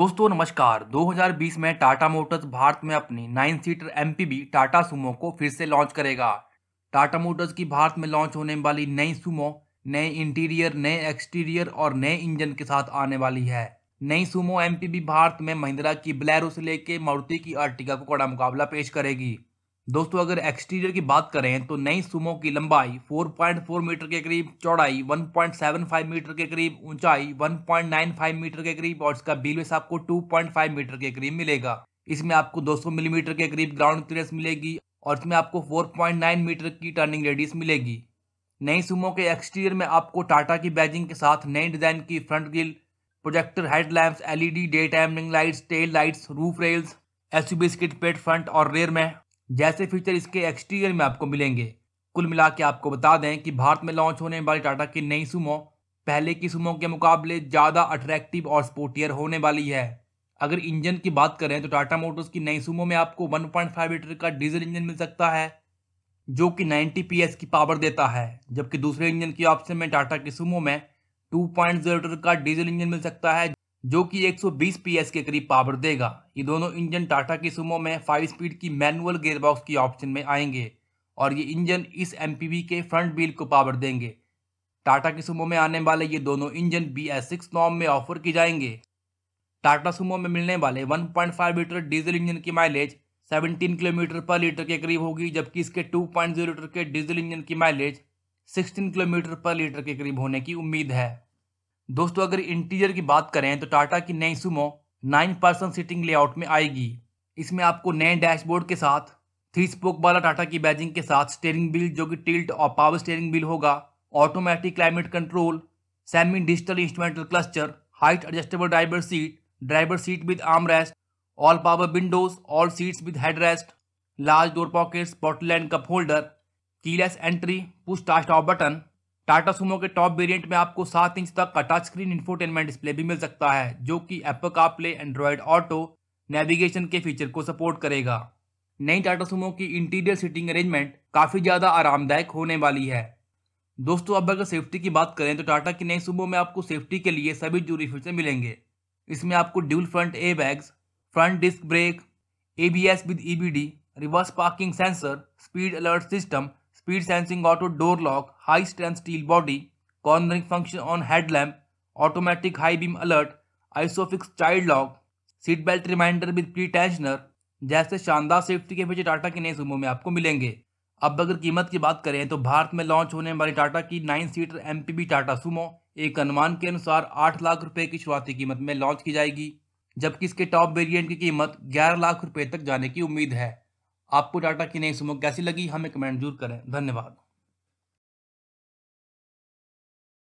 दोस्तों नमस्कार 2020 में टाटा मोटर्स भारत में अपनी nine seater M Tata Sumo को फिर से लॉन्च करेगा टाटा मोटर्स की भारत में लॉन्च होने वाली नई सुमो नए इंटीरियर नए एक्सटीरियर और नए इंजन के साथ आने वाली है नई सुमो एम भारत में महिंद्रा की ब्लैरो से लेकर मारुति की अर्टिगा को कड़ा मुकाबला पेश करेगी दोस्तों अगर एक्सटीरियर की बात करें तो नई सुमो की लंबाई 4.4 मीटर के करीब चौड़ाई 1.75 मीटर के करीब ऊंचाई 1.95 मीटर के करीब और इसका बिलवेस आपको 2.5 मीटर के करीब मिलेगा इसमें आपको 200 मिलीमीटर mm के करीब ग्राउंड क्लियरेंस मिलेगी और इसमें आपको 4.9 मीटर की टर्निंग रेडियस मिलेगी नई सुमो के एक्सटीरियर में आपको टाटा की बैजिंग के साथ नई डिजाइन की front grille projector headlamps LED day timing lights tail lights roof rails S U B पेट फ्रंट और रेयर में जैसे फीचर इसके एक्सटीरियर में आपको मिलेंगे कुल मिला के आपको बता दें कि भारत में लॉन्च होने वाली टाटा की नई सुमो पहले की सुमो के मुकाबले ज़्यादा अट्रैक्टिव और स्पोर्टियर होने वाली है अगर इंजन की बात करें तो टाटा मोटर्स की नई सुमो में आपको 1.5 लीटर का डीजल इंजन मिल सकता है जो कि 90 पीएस की पावर देता है जबकि दूसरे इंजन के ऑप्शन में टाटा की सुमो में 2.0 लीटर का डीजल इंजन मिल सकता है जो कि 120 पीएस के करीब पावर देगा ये दोनों इंजन टाटा की सुमो में फाइव स्पीड की मैनुअल गेयरबॉक्स की ऑप्शन में आएंगे और ये इंजन इस एम के फ्रंट व्हील को पावर देंगे टाटा की सुमो में आने वाले ये दोनों इंजन बी एस सिक्स नॉम में ऑफर किए जाएंगे टाटा सुमो में मिलने वाले 1.5 लीटर डीजल इंजन की माइलेज 17 किलोमीटर पर लीटर के करीब होगी जबकि इसके 2.0 लीटर के डीजल इंजन की माइलेज 16 किलोमीटर पर लीटर के करीब होने की उम्मीद है दोस्तों अगर इंटीरियर की बात करें तो टाटा की नई Sumo nine person seating layout में आएगी इसमें आपको नए डैशबोर्ड के साथ थ्री स्पोक वाला टाटा की बैजिंग के साथ स्टेयरिंग बिल जो कि टिल्ट और पावर स्टेयरिंग बिल होगा automatic climate control semi digital instrumental cluster height adjustable driver seat driver seat with arm rest all power windows all seats with head rest large door pockets bottle and cup holder keyless entry push start off button Tata Sumo के top variant में आपको सात inch तक का touch screen infotainment display भी मिल सकता है जो कि एप्पल का प्ले एंड्रॉयड ऑटो नेविगेशन के फीचर को सपोर्ट करेगा नई टाटा सुमो की इंटीरियर सीटिंग अरेंजमेंट काफ़ी ज़्यादा आरामदायक होने वाली है दोस्तों अब अगर सेफ्टी की बात करें तो टाटा की नई सुबह में आपको सेफ्टी के लिए सभी जरूरी फीचर मिलेंगे इसमें आपको dual front airbags front disc brake A B S with E B D reverse parking sensor speed alert system speed sensing auto door lock high strength steel body cornering function on headlamp automatic high beam alert ISOFIX child lock seat belt reminder with pretensioner जैसे शानदार safety के feature Tata के नए सुबह में आपको मिलेंगे अब अगर कीमत की बात करें तो भारत में लॉन्च होने वाली टाटा की nine seater MPV Tata Sumo एक अनुमान के अनुसार आठ लाख रुपए की शुरुआती कीमत में लॉन्च की जाएगी जबकि इसके टॉप वेरिएंट की कीमत ग्यारह लाख रुपए तक जाने की उम्मीद है आपको टाटा की नई सुमो कैसी लगी हमें कमेंट जरूर करें धन्यवाद